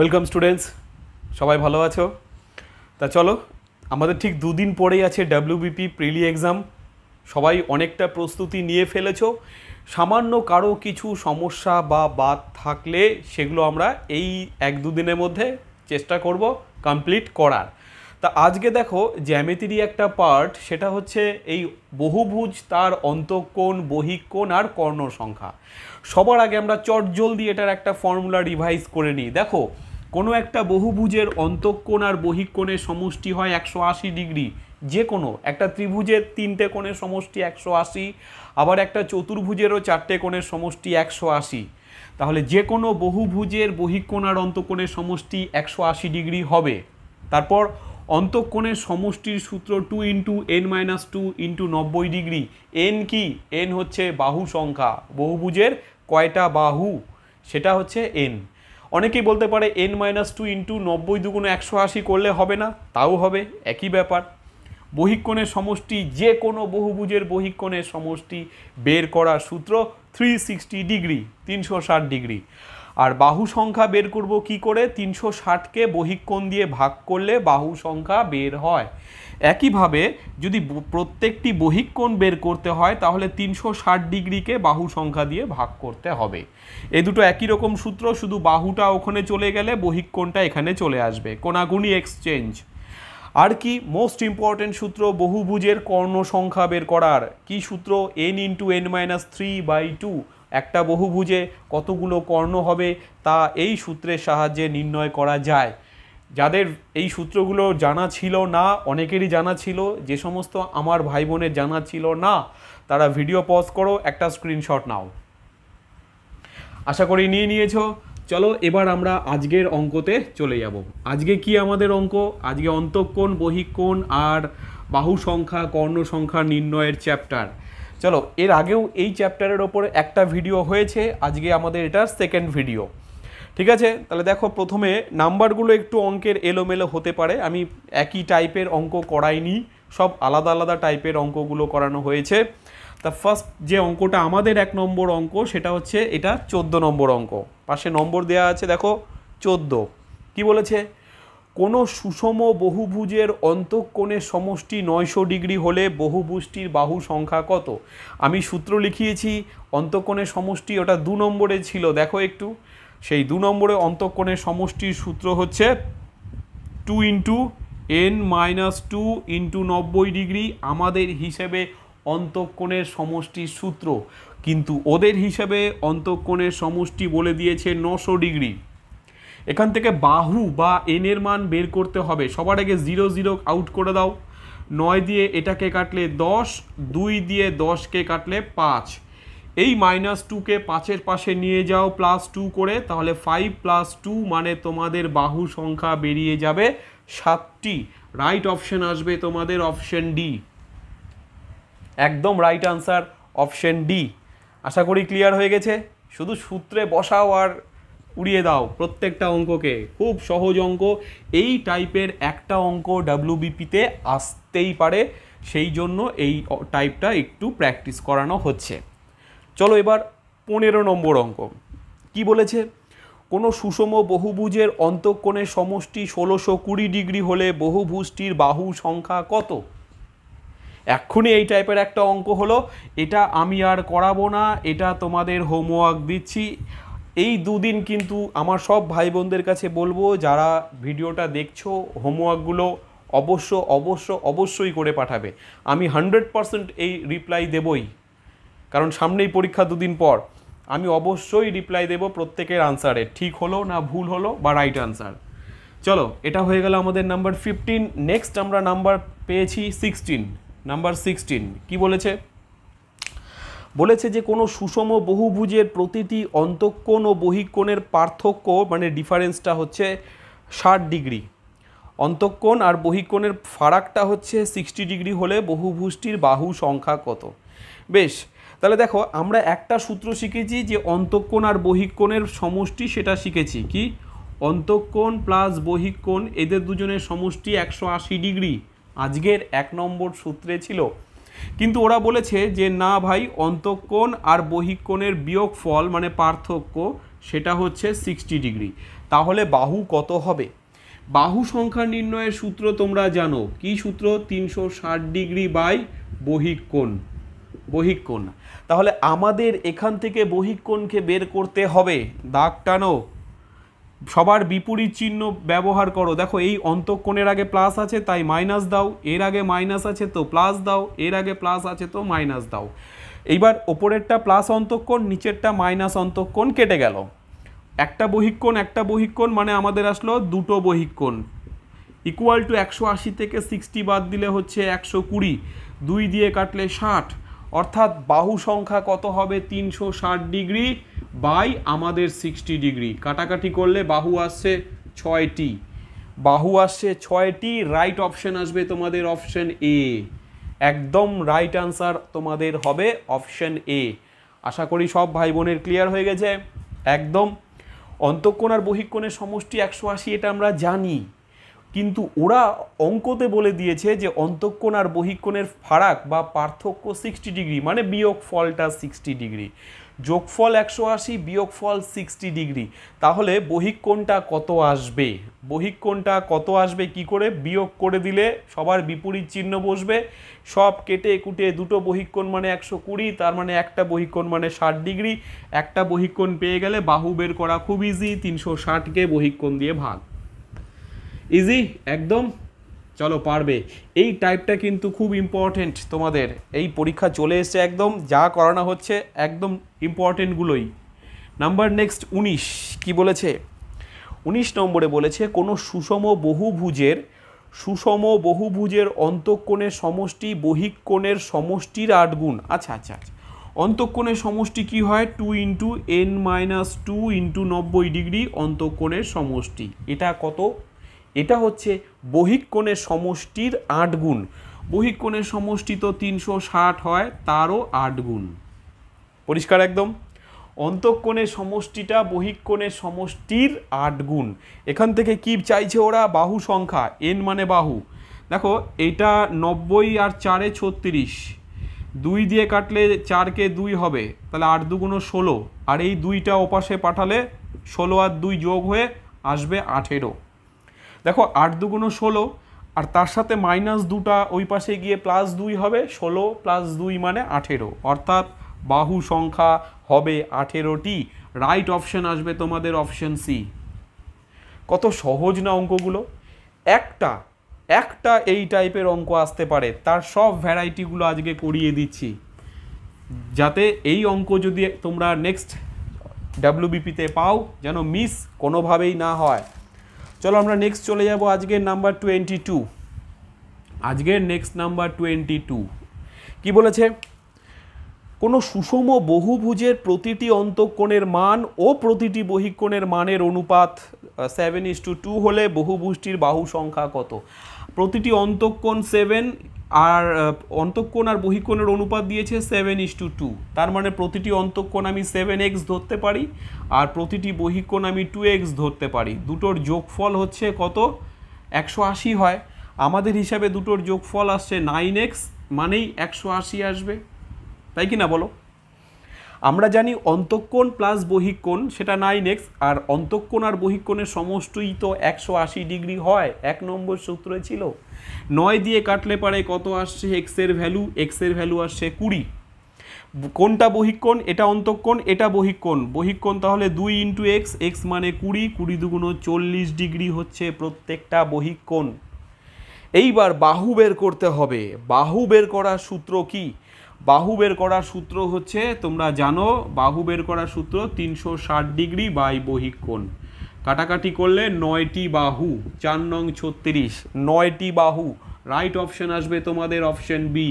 Welcome students সবাই ভালো আছো তা চলো আমাদের ঠিক দুদিন পরেই আছে ডাব্লিউবিপি প্রিলি এক্সাম সবাই অনেকটা প্রস্তুতি নিয়ে ফেলেছো সামান্য কারো কিছু সমস্যা বা বাদ থাকলে সেগুলো আমরা এই এক দুদিনের মধ্যে চেষ্টা করব কমপ্লিট করার তা আজকে দেখো জ্যামিতিরই একটা পার্ট সেটা হচ্ছে এই বহুভুজ তার অন্তঃকোণ বহিকোণ আর কর্ণ সংখ্যা সবার আগে আমরা চট জলদি এটার একটা ফর্মুলা রিভাইজ করে নিই দেখো কোনো একটা বহুভুজের অন্তঃকোণ আর বহিকোণের সমষ্টি হয় একশো আশি ডিগ্রি যে কোনো একটা ত্রিভুজের তিনটে কোণের সমষ্টি একশো আশি আবার একটা চতুর্ভুজেরও চারটে কোণের সমষ্টি একশো আশি তাহলে যে কোনো বহুভুজের বহিকোণ আর অন্তঃকোণের সমষ্টি একশো আশি ডিগ্রি হবে তারপর অন্তঃকোণের সমষ্টির সূত্র two into n minus two into নব্বই ডিগ্রি এন কি এন হচ্ছে বাহু সংখ্যা বহুভুজের কয়টা বাহু সেটা হচ্ছে এন অনেকেই বলতে পারে এন মাইনাস টু ইন্টু নব্বই দুগুণ একশো আশি করলে হবে না তাও হবে একই ব্যাপার বহিক্ষণের সমষ্টি যে কোনো বহুভুজের বহিক্ষণের সমষ্টি বের করার সূত্র থ্রি সিক্সটি ডিগ্রি তিনশো ষাট ডিগ্রি আর বাহু সংখ্যা বের করব কি করে তিনশো ষাটকে বহিক্ষণ দিয়ে ভাগ করলে বাহু সংখ্যা বের হয় একইভাবে যদি প্রত্যেকটি বহিক্ষণ বের করতে হয় তাহলে তিনশো ষাট ডিগ্রিকে বাহু সংখ্যা দিয়ে ভাগ করতে হবে এ দুটো একই রকম সূত্র শুধু বাহুটা ওখানে চলে গেলে বহিক্ষণটা এখানে চলে আসবে কোনাগুনি এক্সচেঞ্জ আর কি মোস্ট ইম্পর্টেন্ট সূত্র বহুভুজের কর্ণ সংখ্যা বের করার কি সূত্র n into n minus three by two একটা বহুভুজে কতগুলো কর্ণ হবে তা এই সূত্রের সাহায্যে নির্ণয় করা যায় যাদের এই সূত্রগুলো জানা ছিল না অনেকেরই জানা ছিল যে সমস্ত আমার ভাই বোনের জানা ছিল না তারা ভিডিও পজ করো একটা স্ক্রিনশট নাও আশা করি নিয়ে নিয়েছো চলো এবার আমরা আজকের অঙ্কতে চলে যাব আজকে কি আমাদের অঙ্ক আজকে অন্তঃকোণ বহিকোণ আর বাহু সংখ্যা কর্ণ সংখ্যা নির্ণয়ের চ্যাপ্টার চলো এর আগেও এই চ্যাপ্টারের ওপরে একটা ভিডিও হয়েছে আজকে আমাদের এটার সেকেন্ড ভিডিও ঠিক আছে তাহলে দেখো প্রথমে নাম্বারগুলো একটু অঙ্কের এলোমেলো হতে পারে আমি একই টাইপের অঙ্ক করাইনি সব আলাদা আলাদা টাইপের অঙ্কগুলো করানো হয়েছে তা ফার্স্ট যে অঙ্কটা আমাদের এক নম্বর অঙ্ক সেটা হচ্ছে এটা চোদ্দো নম্বর অঙ্ক পাশে নম্বর দেয়া আছে দেখো চোদ্দো কি বলেছে কোনো সুষম বহুভুজের অন্তঃকোণে সমষ্টি নয়শো ডিগ্রি হলে বহুভুজটির বাহু সংখ্যা কত আমি সূত্র লিখিয়েছি অন্তঃকোণের সমষ্টি ওটা দু নম্বরে ছিল দেখো একটু সেই দু নম্বরে অন্তঃকোণের সমষ্টির সূত্র হচ্ছে two into n minus two into নব্বই ডিগ্রি আমাদের হিসেবে অন্তঃকোণের সমষ্টির সূত্র কিন্তু ওদের হিসেবে অন্তঃকোণের সমষ্টি বলে দিয়েছে নশো ডিগ্রি এখান থেকে বাহু বা এনের মান বের করতে হবে সবার আগে জিরো জিরো আউট করে দাও নয় দিয়ে এটাকে কাটলে দশ দুই দিয়ে দশকে কাটলে পাঁচ এই মাইনাস টুকে পাঁচের পাশে নিয়ে যাও প্লাস টু করে তাহলে ফাইভ প্লাস টু মানে তোমাদের বাহু সংখ্যা বেরিয়ে যাবে সাতটি রাইট অপশন আসবে তোমাদের অপশন ডি একদম রাইট আনসার অপশন ডি আশা করি ক্লিয়ার হয়ে গেছে শুধু সূত্রে বসাও আর উড়িয়ে দাও প্রত্যেকটা অঙ্ককে খুব সহজ অঙ্ক এই টাইপের একটা অঙ্ক ডাব্লিউবিপিতে আসতেই পারে সেই জন্য এই টাইপটা একটু প্র্যাকটিস করানো হচ্ছে চলো এবার পনেরো নম্বর অঙ্ক কি বলেছে কোনো সুষম বহুভুজের অন্তঃকোণের সমষ্টি ষোলোশো কুড়ি ডিগ্রি হলে বহুভুজটির বাহু সংখ্যা কত এক্ষুনি এই টাইপের একটা অঙ্ক হলো এটা আমি আর করাবো না এটা তোমাদের হোমওয়ার্ক দিচ্ছি এই দুদিন কিন্তু আমার সব ভাই বোনদের কাছে বলবো যারা ভিডিওটা দেখছো হোমওয়ার্কগুলো অবশ্য অবশ্য অবশ্যই করে পাঠাবে আমি হান্ড্রেড পারসেন্ট এই রিপ্লাই দেবই কারণ সামনেই পরীক্ষা দুদিন পর আমি অবশ্যই রিপ্লাই দেব প্রত্যেকের আনসারে ঠিক হলো না ভুল হলো বা রাইট আনসার চলো এটা হয়ে গেল আমাদের নাম্বার ফিফটিন নেক্সট আমরা নাম্বার পেয়েছি সিক্সটিন নাম্বার সিক্সটিন কী বলেছে বলেছে যে কোনো সুষম বহুভুজের প্রতিটি অন্তঃকোণ ও বহিকোণের পার্থক্য মানে ডিফারেন্সটা হচ্ছে ষাট ডিগ্রি অন্তঃকোণ আর বহিকোণের ফারাকটা হচ্ছে সিক্সটি ডিগ্রি হলে বহুভুজটির বাহু সংখ্যা কত বেশ তাহলে দেখো আমরা একটা সূত্র শিখেছি যে অন্তঃকোণ আর বহিকোণের সমষ্টি সেটা শিখেছি কি অন্তঃকোণ প্লাস বহিকোণ এদের দুজনের সমষ্টি একশো আশি ডিগ্রি আজকের এক নম্বর সূত্রে ছিল কিন্তু ওরা বলেছে যে না ভাই অন্তঃকোণ আর বহিকোণের বিয়োগ ফল মানে পার্থক্য সেটা হচ্ছে সিক্সটি ডিগ্রি তাহলে বাহু কত হবে বাহু সংখ্যা নির্ণয়ের সূত্র তোমরা জানো কি সূত্র তিনশো ষাট ডিগ্রি বাই বহিকোণ বহিকোণ তাহলে আমাদের এখান থেকে বহিকোণকে বের করতে হবে দাগ টানো সবার বিপরীত চিহ্ন ব্যবহার করো দেখো এই অন্তঃকোণের আগে প্লাস আছে তাই মাইনাস দাও এর আগে মাইনাস আছে তো প্লাস দাও এর আগে প্লাস আছে তো মাইনাস দাও এইবার ওপরেরটা প্লাস অন্তঃকোণ নিচেরটা মাইনাস অন্তঃকোণ কেটে গেল একটা বহিক্ষণ একটা বহিক্ষণ মানে আমাদের আসলো দুটো বহিক্ষণ ইকুয়াল টু একশো আশি থেকে সিক্সটি বাদ দিলে হচ্ছে একশো কুড়ি দুই দিয়ে কাটলে ষাট অর্থাৎ বাহু সংখ্যা কত হবে তিনশো ষাট ডিগ্রি বাই আমাদের সিক্সটি ডিগ্রি কাটাকাটি করলে বাহু আসছে ছয়টি বাহু আসছে ছয়টি রাইট অপশান আসবে তোমাদের অপশান এ একদম রাইট আনসার তোমাদের হবে অপশান এ আশা করি সব ভাই বোনের ক্লিয়ার হয়ে গেছে একদম অন্তঃকোণ আর বহিকোণের সমষ্টি একশো আশি এটা আমরা জানি কিন্তু ওরা অঙ্কতে বলে দিয়েছে যে অন্তঃকোণ আর বহিকোণের ফারাক বা পার্থক্য সিক্সটি ডিগ্রি মানে বিয়োগ ফলটা সিক্সটি ডিগ্রি যোগফল একশো আশি বিয়োগ ফল সিক্সটি ডিগ্রি তাহলে বহিকোণটা কত আসবে বহিকোণটা কত আসবে কি করে বিয়োগ করে দিলে সবার বিপরীত চিহ্ন বসবে সব কেটে কুটে দুটো বহিকোণ মানে একশো কুড়ি তার মানে একটা বহিকোণ মানে ষাট ডিগ্রি একটা বহিকোণ পেয়ে গেলে বাহু বের করা খুব ইজি তিনশো ষাটকে বহিকোণ দিয়ে ভাগ ইজি একদম চলো পারবে এই টাইপটা কিন্তু খুব ইম্পর্টেন্ট তোমাদের এই পরীক্ষা চলে এসছে একদম যা করানো হচ্ছে একদম ইম্পর্টেন্টগুলোই নাম্বার নেক্সট উনিশ কি বলেছে উনিশ নম্বরে বলেছে কোনো সুষম বহুভুজের সুষম বহুভুজের অন্তঃকোণের সমষ্টি বহিকোণের সমষ্টির আট গুণ আচ্ছা আচ্ছা আচ্ছা অন্তঃকোণের সমষ্টি কি হয় two into n minus two into নব্বই ডিগ্রি অন্তঃকোণের সমষ্টি এটা কত এটা হচ্ছে বহিকোণের সমষ্টির আট গুণ বহিকোণের সমষ্টি তো তিনশো ষাট হয় তারও আট গুণ পরিষ্কার একদম অন্তঃকোণের সমষ্টিটা বহিকোণের সমষ্টির আট গুণ এখান থেকে কি চাইছে ওরা বাহু সংখ্যা এন মানে বাহু দেখো এটা নব্বই আর চারে ছত্রিশ দুই দিয়ে কাটলে চারকে দুই হবে তাহলে আট দুগুণো ষোলো আর এই দুইটা ওপাশে পাঠালে ষোলো আর দুই যোগ হয়ে আসবে আঠেরো দেখো আট দুগুণ ষোলো আর তার সাথে মাইনাস দুটা ওই পাশে গিয়ে প্লাস দুই হবে ষোলো প্লাস দুই মানে আঠেরো অর্থাৎ বাহু সংখ্যা হবে আঠেরোটি রাইট অপশন আসবে তোমাদের অপশন সি কত সহজ না অঙ্কগুলো একটা একটা এই টাইপের অঙ্ক আসতে পারে তার সব ভ্যারাইটিগুলো আজকে করিয়ে দিচ্ছি যাতে এই অঙ্ক যদি তোমরা নেক্সট ডাব্লিউবিপিতে পাও যেন মিস কোনোভাবেই না হয় চলো আমরা নেক্সট চলে যাব আজকের নাম্বার টোয়েন্টি টু আজকের নেক্সট নাম্বার টোয়েন্টি টু কী বলেছে কোনো সুষম বহুভুজের প্রতিটি অন্তঃকোণের মান ও প্রতিটি বহিকোণের মানের অনুপাত সেভেন ইস টু টু হলে বহুভুজটির বাহু সংখ্যা কত প্রতিটি অন্তঃকোণ সেভেন আর অন্তঃকোণ আর বহিকোণের অনুপাত দিয়েছে সেভেন ইস টু টু তার মানে প্রতিটি অন্তঃকোণ আমি সেভেন এক্স ধরতে পারি আর প্রতিটি বহিকোণ আমি টু এক্স ধরতে পারি দুটোর যোগফল হচ্ছে কত একশো আশি হয় আমাদের হিসাবে দুটোর যোগফল আসছে নাইন এক্স মানেই একশো আশি আসবে তাই কি না বলো আমরা জানি অন্তঃকোণ প্লাস বহিকোণ সেটা নাইন এক্স আর অন্তঃকোণ আর বহিকোণের সমষ্টই তো একশো আশি ডিগ্রি হয় এক নম্বর সূত্রে ছিল নয় দিয়ে কাটলে পারে কত আসছে এক্সের ভ্যালু এক্সের ভ্যালু আসছে কুড়ি কোনটা বহিকোণ এটা অন্তঃকোণ এটা বহিকোণ বহিকোণ তাহলে দুই ইন্টু এক্স এক্স মানে কুড়ি কুড়ি দুগুণ চল্লিশ ডিগ্রি হচ্ছে প্রত্যেকটা বহিকোণ এইবার বাহু বের করতে হবে বাহু বের করার সূত্র কী বাহু বের করার সূত্র হচ্ছে তোমরা জানো বাহু বের করার সূত্র তিনশো ষাট ডিগ্রি বাই বহিকোণ কাটাকাটি করলে নয়টি বাহু চার নং ছত্রিশ নয়টি বাহু রাইট অপশন আসবে তোমাদের অপশন বি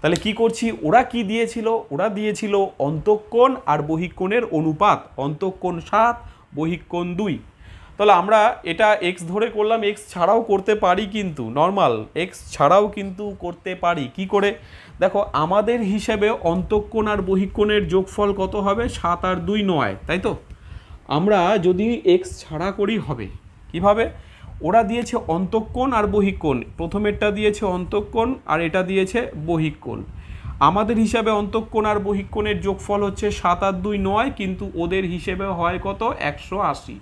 তাহলে কি করছি ওরা কি দিয়েছিল ওরা দিয়েছিল অন্তঃকোণ আর বহিকোণের অনুপাত অন্তঃকোণ সাত বহিকোণ দুই তাহলে আমরা এটা এক্স ধরে করলাম এক্স ছাড়াও করতে পারি কিন্তু নর্মাল এক্স ছাড়াও কিন্তু করতে পারি কি করে দেখো আমাদের হিসেবে অন্তঃকোণ আর বহিকোণের যোগফল কত হবে সাত আর দুই নয় তাই তো আমরা যদি এক্স ছাড়া করি হবে কিভাবে ওরা দিয়েছে অন্তঃকোণ আর বহিকোণ প্রথমেরটা দিয়েছে অন্তঃকোণ আর এটা দিয়েছে বহিকোণ আমাদের হিসাবে অন্তঃকোণ আর বহিকোণের যোগফল হচ্ছে সাত আর দুই নয় কিন্তু ওদের হিসেবে হয় কত একশো আশি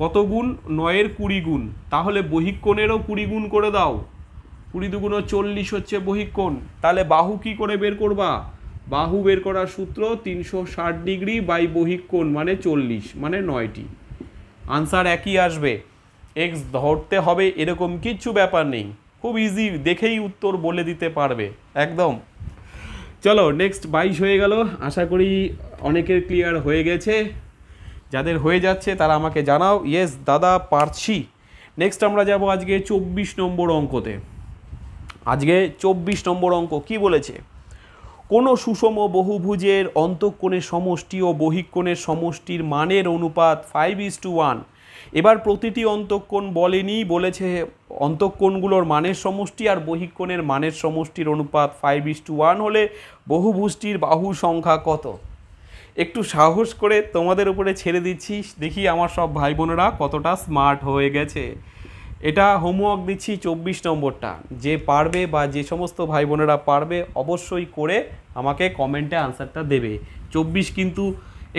কত গুণ নয়ের কুড়ি গুণ তাহলে বহিক্ষণেরও কুড়ি গুণ করে দাও কুড়ি দুগুণ চল্লিশ হচ্ছে বহিক্ষণ তাহলে বাহু কি করে বের করবা বাহু বের করার সূত্র তিনশো ষাট ডিগ্রি বাই বহিক্ষণ মানে চল্লিশ মানে নয়টি আনসার একই আসবে এক্স ধরতে হবে এরকম কিচ্ছু ব্যাপার নেই খুব ইজি দেখেই উত্তর বলে দিতে পারবে একদম চলো নেক্সট বাইশ হয়ে গেল আশা করি অনেকের ক্লিয়ার হয়ে গেছে যাদের হয়ে যাচ্ছে তারা আমাকে জানাও ইয়েস দাদা পারছি নেক্সট আমরা যাব আজকে চব্বিশ নম্বর অঙ্কতে আজকে চব্বিশ নম্বর অঙ্ক কি বলেছে কোনো সুষম বহুভুজের অন্তঃকোণের সমষ্টি ও বহিকোণের সমষ্টির মানের অনুপাত ফাইভ ইস টু ওয়ান এবার প্রতিটি অন্তঃকোণ বলেনি বলেছে অন্তঃকোণগুলোর মানের সমষ্টি আর বহিকোণের মানের সমষ্টির অনুপাত ফাইভ ইস টু ওয়ান হলে বহুভুজটির বাহু সংখ্যা কত একটু সাহস করে তোমাদের উপরে ছেড়ে দিচ্ছি দেখি আমার সব ভাই বোনেরা কতটা স্মার্ট হয়ে গেছে এটা হোমওয়ার্ক দিচ্ছি চব্বিশ নম্বরটা যে পারবে বা যে সমস্ত ভাই বোনেরা পারবে অবশ্যই করে আমাকে কমেন্টে আনসারটা দেবে চব্বিশ কিন্তু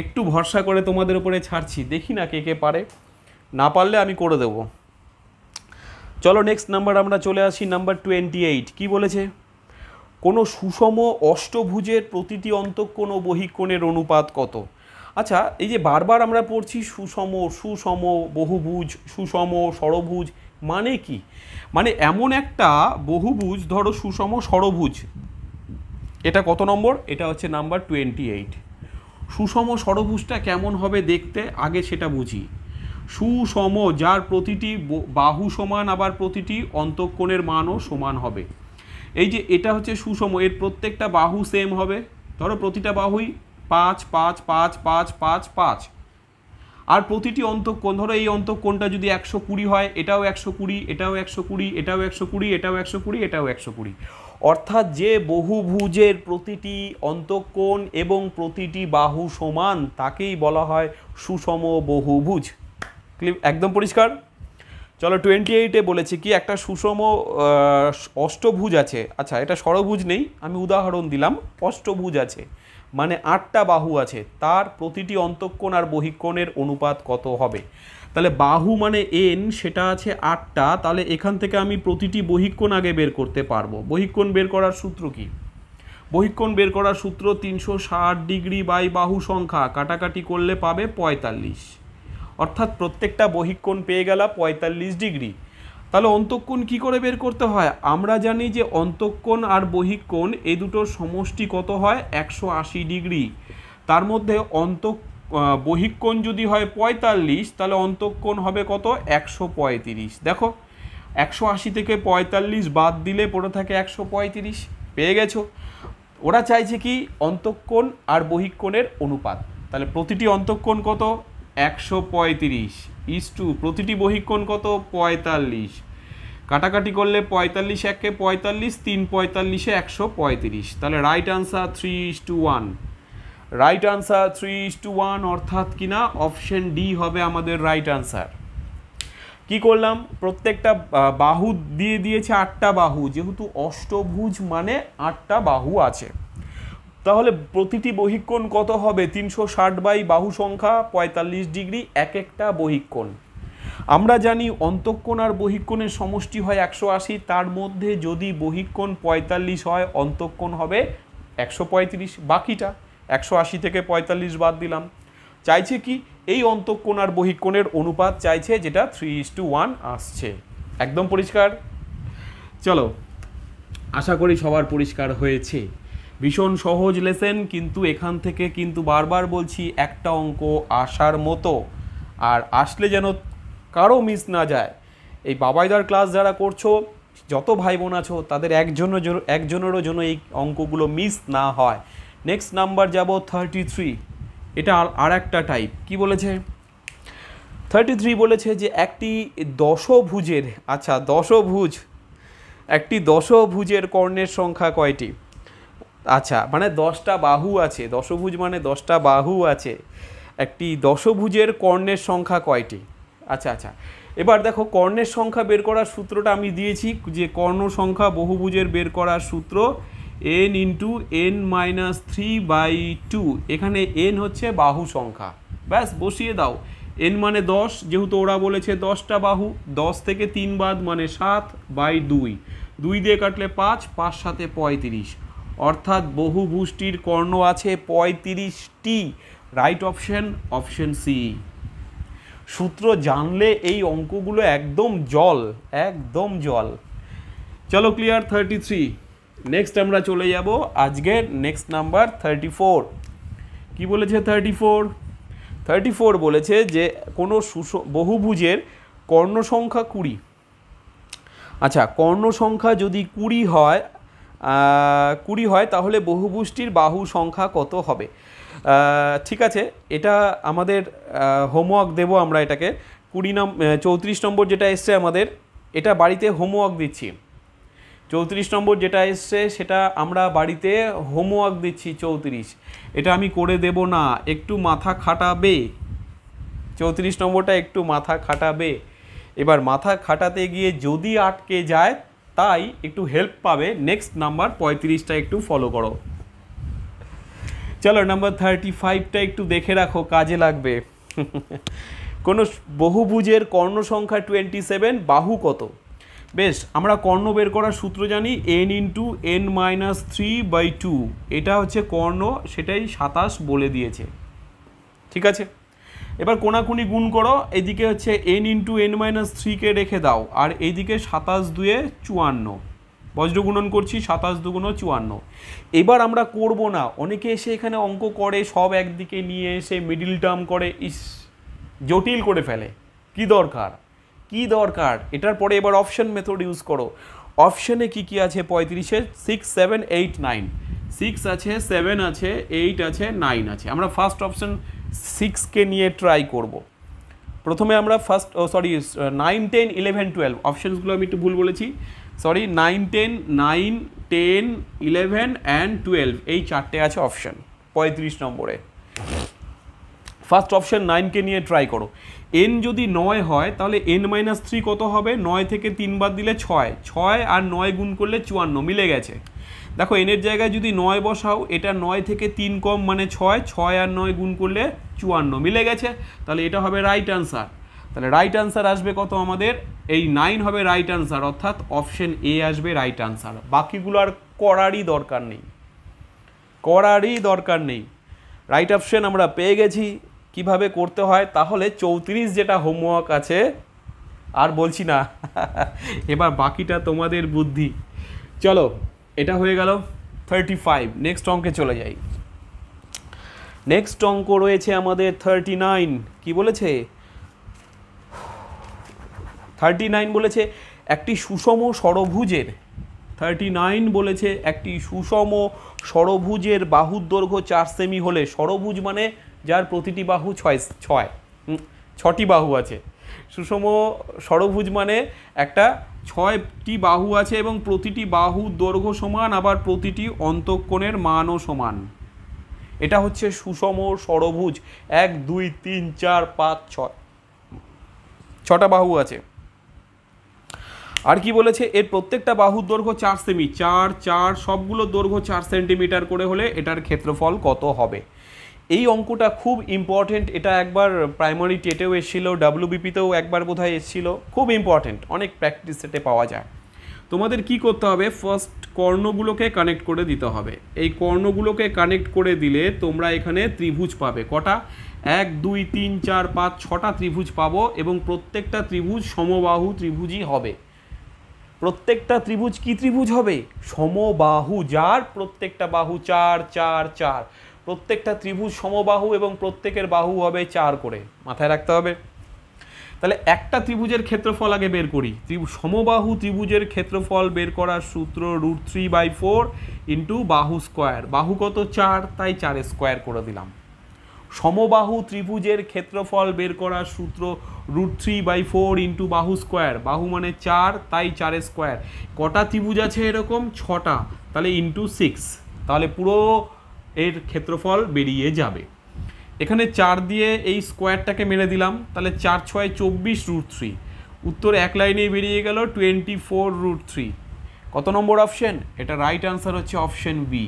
একটু ভরসা করে তোমাদের উপরে ছাড়ছি দেখি না কে কে পারে না পারলে আমি করে দেবো চলো নেক্সট নাম্বার আমরা চলে আসি নাম্বার টোয়েন্টি এইট কী বলেছে কোনো সুষম অষ্টভুজের প্রতিটি অন্তঃকোণ ও বহিকোণের অনুপাত কত আচ্ছা এই যে বারবার আমরা পড়ছি সুষম সুষম বহুভুজ সুষম সরভুজ মানে কি মানে এমন একটা বহুভুজ ধরো সুষম সরভুজ এটা কত নম্বর এটা হচ্ছে নাম্বার টোয়েন্টি এইট সুষম সরভুজটা কেমন হবে দেখতে আগে সেটা বুঝি সুষম যার প্রতিটি বাহু সমান আবার প্রতিটি অন্তঃকোণের মানও সমান হবে এই যে এটা হচ্ছে সুষম এর প্রত্যেকটা বাহু সেম হবে ধরো প্রতিটা বাহুই পাঁচ পাঁচ পাঁচ পাঁচ পাঁচ পাঁচ আর প্রতিটি অন্তঃকোণ ধরো এই অন্তঃকোণটা যদি একশো কুড়ি হয় এটাও একশো কুড়ি এটাও একশো কুড়ি এটাও একশো কুড়ি এটাও একশো কুড়ি এটাও একশো কুড়ি অর্থাৎ যে বহুভুজের প্রতিটি অন্তঃকোণ এবং প্রতিটি বাহু সমান তাকেই বলা হয় সুষম বহুভুজ একদম পরিষ্কার চলো টোয়েন্টি এইটে বলেছি কি একটা সুষম অষ্টভুজ আছে আচ্ছা এটা সরভুজ নেই আমি উদাহরণ দিলাম অষ্টভুজ আছে মানে আটটা বাহু আছে তার প্রতিটি অন্তঃকোণ আর বহিকোণের অনুপাত কত হবে তাহলে বাহু মানে এন সেটা আছে আটটা তাহলে এখান থেকে আমি প্রতিটি বহিকোণ আগে বের করতে পারবো বহিকোণ বের করার সূত্র কি বহিকোণ বের করার সূত্র তিনশো ষাট ডিগ্রি বাই বাহু সংখ্যা কাটাকাটি করলে পাবে পঁয়তাল্লিশ অর্থাৎ প্রত্যেকটা বহিকোণ পেয়ে গেল পঁয়তাল্লিশ ডিগ্রি তাহলে অন্তঃকোণ কি করে বের করতে হয় আমরা জানি যে অন্তঃকোণ আর বহিকোণ এ দুটোর সমষ্টি কত হয় একশো আশি ডিগ্রি তার মধ্যে অন্ত বহিকোণ যদি হয় পঁয়তাল্লিশ তাহলে অন্তঃকোণ হবে কত একশো পঁয়ত্রিশ দেখো একশো আশি থেকে পঁয়তাল্লিশ বাদ দিলে পড়ে থাকে একশো পঁয়ত্রিশ পেয়ে গেছো ওরা চাইছে কি অন্তঃকোণ আর বহিকোণের অনুপাত তাহলে প্রতিটি অন্তঃকোণ কত একশো পঁয়ত্রিশ ইস টু প্রতিটি বহিক্ষণ কত পঁয়তাল্লিশ কাটাকাটি করলে পঁয়তাল্লিশ একে পঁয়তাল্লিশ তিন পঁয়তাল্লিশে একশো পঁয়ত্রিশ তাহলে right answer three is two one right answer three is two one অর্থাৎ কিনা অপশান ডি হবে আমাদের রাইট আনসার কি করলাম প্রত্যেকটা বাহু দিয়ে দিয়েছে আটটা বাহু যেহেতু অষ্টভুজ মানে আটটা বাহু আছে তাহলে প্রতিটি বহিক্ষণ কত হবে তিনশো ষাট বাই বাহু সংখ্যা পঁয়তাল্লিশ ডিগ্রি এক একটা বহিক্ষণ আমরা জানি অন্তঃক্ষণ আর বহিক্ষণের সমষ্টি হয় একশো আশি তার মধ্যে যদি বহিক্ষণ পঁয়তাল্লিশ হয় অন্তঃক্ষণ হবে একশো পঁয়ত্রিশ বাকিটা একশো আশি থেকে পঁয়তাল্লিশ বাদ দিলাম চাইছে কি এই অন্তঃক্ষণ আর বহিক্ষণের অনুপাত চাইছে যেটা থ্রি ইস টু ওয়ান আসছে একদম পরিষ্কার চলো আশা করি সবার পরিষ্কার হয়েছে ভীষণ সহজ লেসেন কিন্তু এখান থেকে কিন্তু বারবার বলছি একটা অঙ্ক আসার মতো আর আসলে যেন কারো মিস না যায় এই বাবাইদার ক্লাস যারা করছো যত ভাই বোন আছো তাদের একজনের একজনেরও জন্য এই অঙ্কগুলো মিস না হয় নেক্সট নাম্বার যাব থার্টি থ্রি এটা আর একটা টাইপ কি বলেছে থার্টি থ্রি বলেছে যে একটি দশভুজের আচ্ছা দশভুজ একটি দশভুজের কর্ণের সংখ্যা কয়টি আচ্ছা মানে দশটা বাহু আছে দশভুজ মানে দশটা বাহু আছে একটি দশভুজের কর্ণের সংখ্যা কয়টি আচ্ছা আচ্ছা এবার দেখো কর্ণের সংখ্যা বের করার সূত্রটা আমি দিয়েছি যে কর্ণ সংখ্যা বহুভুজের বের করার সূত্র n into n minus three by two এখানে এন হচ্ছে বাহু সংখ্যা ব্যাস বসিয়ে দাও এন মানে দশ যেহেতু ওরা বলেছে দশটা বাহু দশ থেকে তিন বাদ মানে সাত বাই দুই দুই দিয়ে কাটলে পাঁচ পাঁচ সাথে পঁয়ত্রিশ অর্থাৎ বহুভুষ্টির কর্ণ আছে পঁয়ত্রিশটি রাইট অপশন অপশন সি সূত্র জানলে এই অঙ্কগুলো একদম জল একদম জল চলো ক্লিয়ার থার্টি থ্রি নেক্সট আমরা চলে যাব আজকের নেক্সট নাম্বার থার্টি ফোর কী বলেছে থার্টি ফোর থার্টি ফোর বলেছে যে কোনো সুস বহুভুজের কর্ণ সংখ্যা কুড়ি আচ্ছা কর্ণ সংখ্যা যদি কুড়ি হয় কুড়ি হয় তাহলে বহুবুষ্টির বাহু সংখ্যা কত হবে ঠিক আছে এটা আমাদের হোমওয়ার্ক দেব আমরা এটাকে কুড়ি নম চৌত্রিশ নম্বর যেটা এসছে আমাদের এটা বাড়িতে হোমওয়ার্ক দিচ্ছি চৌত্রিশ নম্বর যেটা এসছে সেটা আমরা বাড়িতে হোমওয়ার্ক দিচ্ছি চৌত্রিশ এটা আমি করে দেব না একটু মাথা খাটাবে চৌত্রিশ নম্বরটা একটু মাথা খাটাবে এবার মাথা খাটাতে গিয়ে যদি আটকে যায় তাই একটু হেল্প পাবে নেক্সট নাম্বার পঁয়ত্রিশটা একটু ফলো করো চলো নাম্বার থার্টি ফাইভটা একটু দেখে রাখো কাজে লাগবে কোনো বহুভুজের কর্ণ সংখ্যা টোয়েন্টি সেভেন বাহু কত বেশ আমরা কর্ণ বের করার সূত্র জানি n into n minus three by two এটা হচ্ছে কর্ণ সেটাই সাতাশ বলে দিয়েছে ঠিক আছে এবার কোনাকুনি গুণ করো এদিকে হচ্ছে এন ইন্টু এন মাইনাস থ্রিকে রেখে দাও আর এইদিকে সাতাশ দুয়ে চুয়ান্ন বজ্র গুণন করছি সাতাশ দুগুণ চুয়ান্ন এবার আমরা করব না অনেকে এসে এখানে অঙ্ক করে সব একদিকে নিয়ে এসে মিডিল টার্ম করে ইস জটিল করে ফেলে কি দরকার কি দরকার এটার পরে এবার অপশন মেথড ইউজ করো অপশনে কি কি আছে পঁয়ত্রিশে six seven eight nine six আছে সেভেন আছে এইট আছে নাইন আছে আমরা ফার্স্ট অপশন সিক্সকে নিয়ে ট্রাই করব। প্রথমে আমরা first sorry nine ten eleven twelve অপশানসগুলো আমি একটু ভুল বলেছি sorry nine ten nine ten eleven and twelve এই চারটে আছে অপশান পঁয়ত্রিশ নম্বরে ফার্স্ট অপশান নাইনকে নিয়ে ট্রাই করো এন যদি নয় হয় তাহলে এন মাইনাস থ্রি কত হবে নয় থেকে তিন বাদ দিলে ছয় ছয় আর নয় গুণ করলে চুয়ান্ন মিলে গেছে দেখো এনের জায়গায় যদি নয় বসাও এটা নয় থেকে তিন কম মানে ছয় ছয় আর নয় গুণ করলে চুয়ান্ন মিলে গেছে তাহলে এটা হবে রাইট আনসার তাহলে রাইট আনসার আসবে কত আমাদের এই নাইন হবে রাইট আনসার অর্থাৎ অপশন এ আসবে রাইট আনসার বাকিগুলো আর করারই দরকার নেই করারই দরকার নেই রাইট অপশন আমরা পেয়ে গেছি কিভাবে করতে হয় তাহলে চৌত্রিশ যেটা হোমওয়ার্ক আছে আর বলছি না এবার বাকিটা তোমাদের বুদ্ধি চলো এটা হয়ে গেল থার্টি ফাইভ নেক্সট অঙ্কে চলে যাই নেক্সট অঙ্ক রয়েছে আমাদের থার্টি নাইন কী বলেছে থার্টি নাইন বলেছে একটি সুষম সরভুজের থার্টি নাইন বলেছে একটি সুষম সরভুজের বাহুর দৈর্ঘ্য চার সেমি হলে সরভুজ মানে যার প্রতিটি বাহু ছয় ছয় ছটি বাহু আছে সুষম সরভুজ মানে একটা ছয়টি বাহু আছে এবং প্রতিটি বাহু দৈর্ঘ্য সমান আবার প্রতিটি অন্তঃকোণের মানও সমান এটা হচ্ছে সুষম সরভুজ এক দুই তিন চার পাঁচ ছয় ছটা বাহু আছে আর কি বলেছে এর প্রত্যেকটা বাহুর দৈর্ঘ্য চার সেমি চার চার সবগুলো দৈর্ঘ্য চার সেন্টিমিটার করে হলে এটার ক্ষেত্রফল কত হবে এই অঙ্কটা খুব ইম্পর্টেন্ট এটা একবার প্রাইমারি টেটেও এসেছিলো ডাব্লিউবিপিতেও একবার বোধহয় এসেছিলো খুব ইম্পর্টেন্ট অনেক প্র্যাকটিস সেটে পাওয়া যায় তোমাদের কি করতে হবে ফার্স্ট কর্ণগুলোকে কানেক্ট করে দিতে হবে এই কর্ণগুলোকে কানেক্ট করে দিলে তোমরা এখানে ত্রিভুজ পাবে কটা এক দুই তিন চার পাঁচ ছটা ত্রিভুজ পাবো এবং প্রত্যেকটা ত্রিভুজ সমবাহু ত্রিভুজই হবে প্রত্যেকটা ত্রিভুজ কি ত্রিভুজ হবে সমবাহু যার প্রত্যেকটা বাহু চার চার চার প্রত্যেকটা ত্রিভুজ সমবাহু এবং প্রত্যেকের বাহু হবে চার করে মাথায় রাখতে হবে তাহলে একটা ত্রিভুজের ক্ষেত্রফল আগে বের করি সমবাহু ত্রিভুজের ক্ষেত্রফল বের করার সূত্র root three by four into বাহু স্কোয়ার বাহু কত চার তাই চার স্কোয়ার করে দিলাম সমবাহু ত্রিভুজের ক্ষেত্রফল বের করার সূত্র root three by four into বাহু স্কোয়ার বাহু মানে চার তাই চার স্কোয়ার কটা ত্রিভুজ আছে এরকম ছটা তাহলে ইন্টু সিক্স তাহলে পুরো এর ক্ষেত্রফল বেরিয়ে যাবে এখানে চার দিয়ে এই স্কোয়ারটাকে মেরে দিলাম তাহলে চার ছয় চব্বিশ রুট থ্রি উত্তর এক লাইনেই বেরিয়ে গেল টোয়েন্টি ফোর রুট থ্রি কত নম্বর অপশান এটা রাইট আনসার হচ্ছে অপশান বি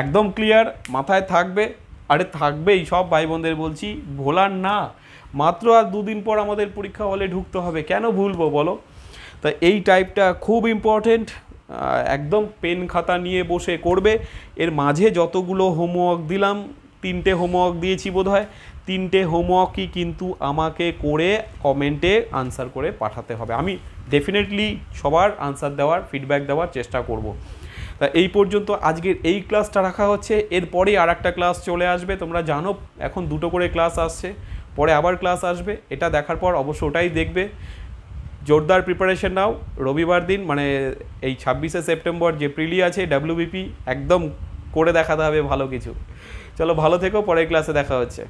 একদম ক্লিয়ার মাথায় থাকবে আরে থাকবেই সব ভাই বোনদের বলছি ভোলার না মাত্র আর দুদিন পর আমাদের পরীক্ষা হলে ঢুকতে হবে কেন ভুলবো বলো তা এই টাইপটা খুব ইম্পর্টেন্ট একদম পেন খাতা নিয়ে বসে করবে এর মাঝে যতগুলো হোমওয়ার্ক দিলাম তিনটে হোমওয়ার্ক দিয়েছি বোধ হয় তিনটে হোমওয়ার্কই কিন্তু আমাকে করে কমেন্টে আনসার করে পাঠাতে হবে আমি ডেফিনেটলি সবার আনসার দেওয়ার ফিডব্যাক দেওয়ার চেষ্টা করব। তা এই পর্যন্ত আজকের এই ক্লাসটা রাখা হচ্ছে এরপরেই আর একটা ক্লাস চলে আসবে তোমরা জানো এখন দুটো করে ক্লাস আসছে পরে আবার ক্লাস আসবে এটা দেখার পর অবশ্য ওটাই দেখবে জোরদার প্রিপারেশন নাও রবিবার দিন মানে এই ছাব্বিশে সেপ্টেম্বর যে প্রিলি আছে ডাব্লিউবিপি একদম করে দেখাতে হবে ভালো কিছু চলো ভালো থেকো পরের ক্লাসে দেখা হচ্ছে